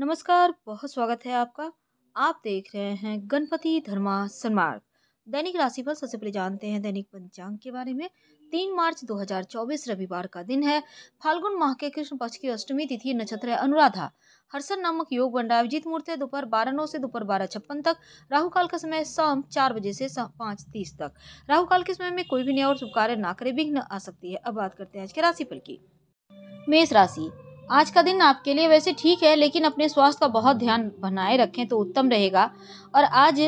नमस्कार बहुत स्वागत है आपका आप देख रहे हैं गणपति धर्मा सन्मार्ग दैनिक राशि पर सबसे पहले जानते हैं दैनिक पंचांग के बारे में तीन मार्च 2024 रविवार का दिन है फाल्गुन माह के कृष्ण पक्ष की अष्टमी तिथि नक्षत्र है अनुराधा हर्षन नामक योग बन रहा है अभिजीत दोपहर बारह नौ से दोपहर बारह छप्पन तक राहु काल का समय शाम चार बजे से पाँच तीस तक राहु काल के समय में कोई भी न्याय और शुभ कार्य ना करे विघ्न आ सकती है अब बात करते हैं आज के राशिफल की मेष राशि आज का दिन आपके लिए वैसे ठीक है लेकिन अपने स्वास्थ्य का बहुत ध्यान बनाए रखें तो उत्तम रहेगा और आज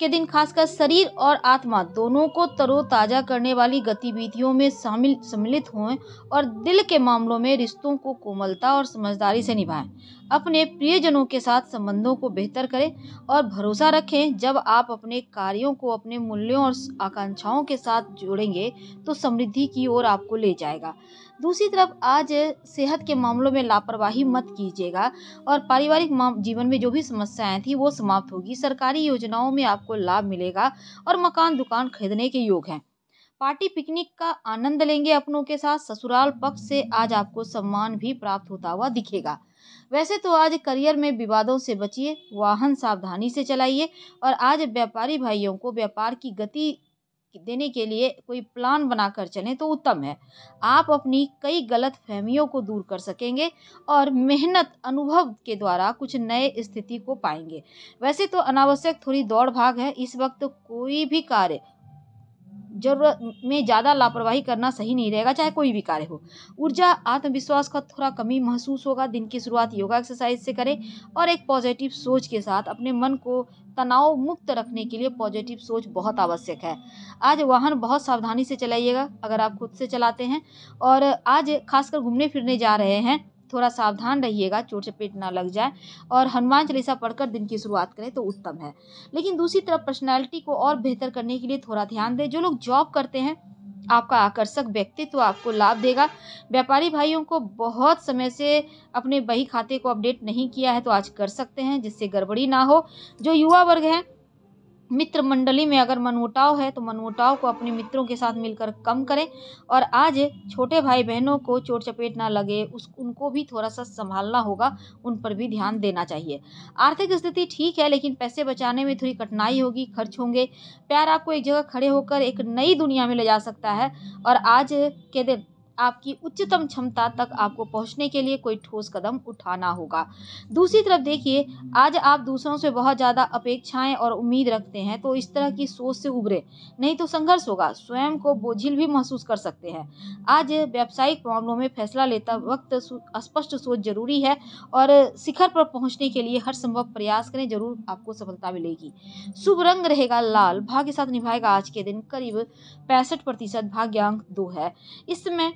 के दिन खासकर शरीर और आत्मा दोनों को तरोताज़ा करने वाली गतिविधियों में शामिल सम्मिलित हों और दिल के मामलों में रिश्तों को कोमलता और समझदारी से निभाएं अपने प्रियजनों के साथ संबंधों को बेहतर करें और भरोसा रखें जब आप अपने कार्यों को अपने मूल्यों और आकांक्षाओं के साथ जोड़ेंगे तो समृद्धि की ओर आपको ले जाएगा दूसरी तरफ आज सेहत के मामलों में लापरवाही मत कीजिएगा और पारिवारिक जीवन में जो भी समस्याएं थी वो समाप्त होगी सरकारी योजनाओं में आपको लाभ मिलेगा और मकान दुकान खरीदने के योग हैं पार्टी पिकनिक का आनंद लेंगे अपनों के साथ ससुराल पक्ष से आज आपको सम्मान भी प्राप्त होता हुआ दिखेगा वैसे तो आज करियर में विवादों से बचिए वाहन सावधानी से चलाइए और आज व्यापारी भाइयों को व्यापार की गति देने के लिए कोई प्लान बनाकर चले तो उत्तम है आप अपनी कई गलत फहमियों को दूर कर सकेंगे और मेहनत अनुभव के द्वारा कुछ नए स्थिति को पाएंगे वैसे तो अनावश्यक थोड़ी दौड़ भाग है इस वक्त कोई भी कार्य ज़रूरत में ज़्यादा लापरवाही करना सही नहीं रहेगा चाहे कोई भी कार्य हो ऊर्जा आत्मविश्वास का थोड़ा कमी महसूस होगा दिन की शुरुआत योगा एक्सरसाइज से करें और एक पॉजिटिव सोच के साथ अपने मन को तनाव मुक्त रखने के लिए पॉजिटिव सोच बहुत आवश्यक है आज वाहन बहुत सावधानी से चलाइएगा अगर आप खुद से चलाते हैं और आज खासकर घूमने फिरने जा रहे हैं थोड़ा सावधान रहिएगा चोट चपेट ना लग जाए और हनुमान चालीसा पढ़कर दिन की शुरुआत करें तो उत्तम है लेकिन दूसरी तरफ पर्सनैलिटी को और बेहतर करने के लिए थोड़ा ध्यान दें जो लोग जॉब करते हैं आपका आकर्षक व्यक्तित्व आपको लाभ देगा व्यापारी भाइयों को बहुत समय से अपने बही खाते को अपडेट नहीं किया है तो आज कर सकते हैं जिससे गड़बड़ी ना हो जो युवा वर्ग हैं मित्र मंडली में अगर मनमुटाव है तो मनमुटाव को अपने मित्रों के साथ मिलकर कम करें और आज छोटे भाई बहनों को चोट चपेट ना लगे उस उनको भी थोड़ा सा संभालना होगा उन पर भी ध्यान देना चाहिए आर्थिक स्थिति ठीक है लेकिन पैसे बचाने में थोड़ी कठिनाई होगी खर्च होंगे प्यार आपको एक जगह खड़े होकर एक नई दुनिया में ले जा सकता है और आज के दिन आपकी उच्चतम क्षमता तक आपको पहुंचने के लिए कोई ठोस कदम उठाना होगा दूसरी तरफ देखिए आज आप दूसरों से बहुत ज़्यादा अपेक्षाएं और उम्मीद रखते हैं तो इस तरह की सोच से उभरे नहीं तो संघर्ष होगा स्वयं को बोझिल भी महसूस कर सकते हैं आज व्यावसायिक मामलों में फैसला लेता वक्त स्पष्ट सोच जरूरी है और शिखर पर पहुंचने के लिए हर संभव प्रयास करें जरूर आपको सफलता मिलेगी शुभ रंग रहेगा लाल भाग्य साथ निभाएगा आज के दिन करीब पैंसठ प्रतिशत भाग्यांक दो है इस समय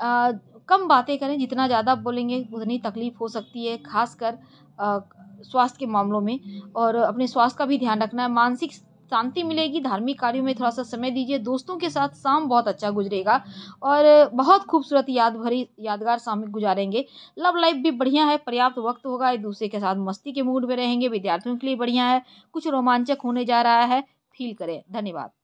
कम बातें करें जितना ज़्यादा बोलेंगे उतनी तकलीफ़ हो सकती है खासकर स्वास्थ्य के मामलों में और अपने स्वास्थ्य का भी ध्यान रखना है मानसिक शांति मिलेगी धार्मिक कार्यों में थोड़ा सा समय दीजिए दोस्तों के साथ शाम बहुत अच्छा गुजरेगा और बहुत खूबसूरत याद भरी यादगार शाम गुजारेंगे लव लाइफ भी बढ़िया है पर्याप्त वक्त होगा एक दूसरे के साथ मस्ती के मूड में रहेंगे विद्यार्थियों के लिए बढ़िया है कुछ रोमांचक होने जा रहा है फील करें धन्यवाद